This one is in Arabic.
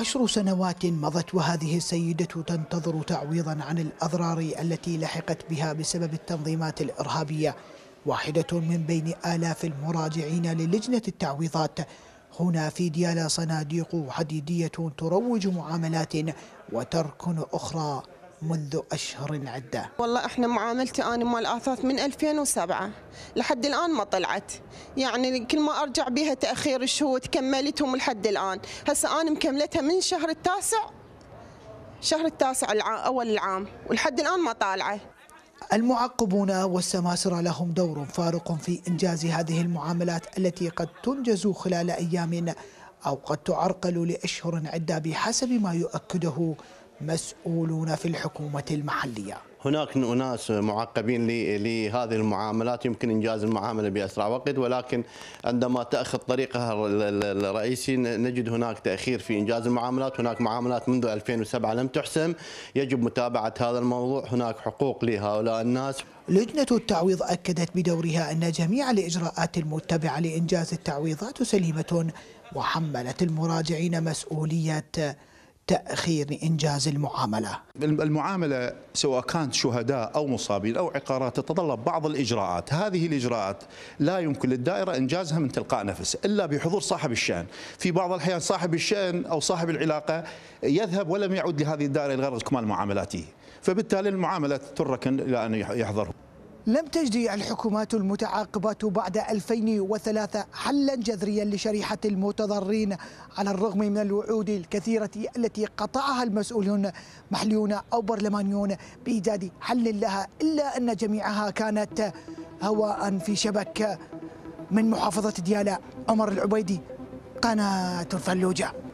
عشر سنوات مضت وهذه السيدة تنتظر تعويضا عن الأضرار التي لحقت بها بسبب التنظيمات الإرهابية واحدة من بين آلاف المراجعين للجنة التعويضات هنا في ديالا صناديق حديدية تروج معاملات وتركن أخرى منذ أشهر عدة والله إحنا معاملتي أنا مال أثاث من 2007 لحد الآن ما طلعت يعني كل ما أرجع بها تأخير الشهود كملتهم لحد الآن هسه أنا مكملتها من شهر التاسع شهر التاسع العام أول العام ولحد الآن ما طالعة المعقبون والسماسرة لهم دور فارق في إنجاز هذه المعاملات التي قد تنجز خلال أيام أو قد تعرقل لأشهر عدة بحسب ما يؤكده مسؤولون في الحكومة المحلية هناك أناس معقبين لهذه المعاملات يمكن إنجاز المعاملة بأسرع وقت ولكن عندما تأخذ طريقها الرئيسي نجد هناك تأخير في إنجاز المعاملات هناك معاملات منذ 2007 لم تحسم يجب متابعة هذا الموضوع هناك حقوق لهؤلاء الناس لجنة التعويض أكدت بدورها أن جميع الإجراءات المتبعة لإنجاز التعويضات سليمة وحملت المراجعين مسؤولية تأخير إنجاز المعاملة المعاملة سواء كانت شهداء أو مصابين أو عقارات تتطلب بعض الإجراءات هذه الإجراءات لا يمكن للدائرة إنجازها من تلقاء نفس إلا بحضور صاحب الشأن في بعض الأحيان صاحب الشأن أو صاحب العلاقة يذهب ولم يعود لهذه الدائرة لغرض إكمال معاملاته فبالتالي المعاملة تركن إلى أن يحضره لم تجد الحكومات المتعاقبة بعد 2003 حلا جذريا لشريحة المتضررين على الرغم من الوعود الكثيرة التي قطعها المسؤولون محليون أو برلمانيون بإيجاد حل لها إلا أن جميعها كانت هواء في شبك من محافظة ديالى عمر العبيدي قناة الثلوجة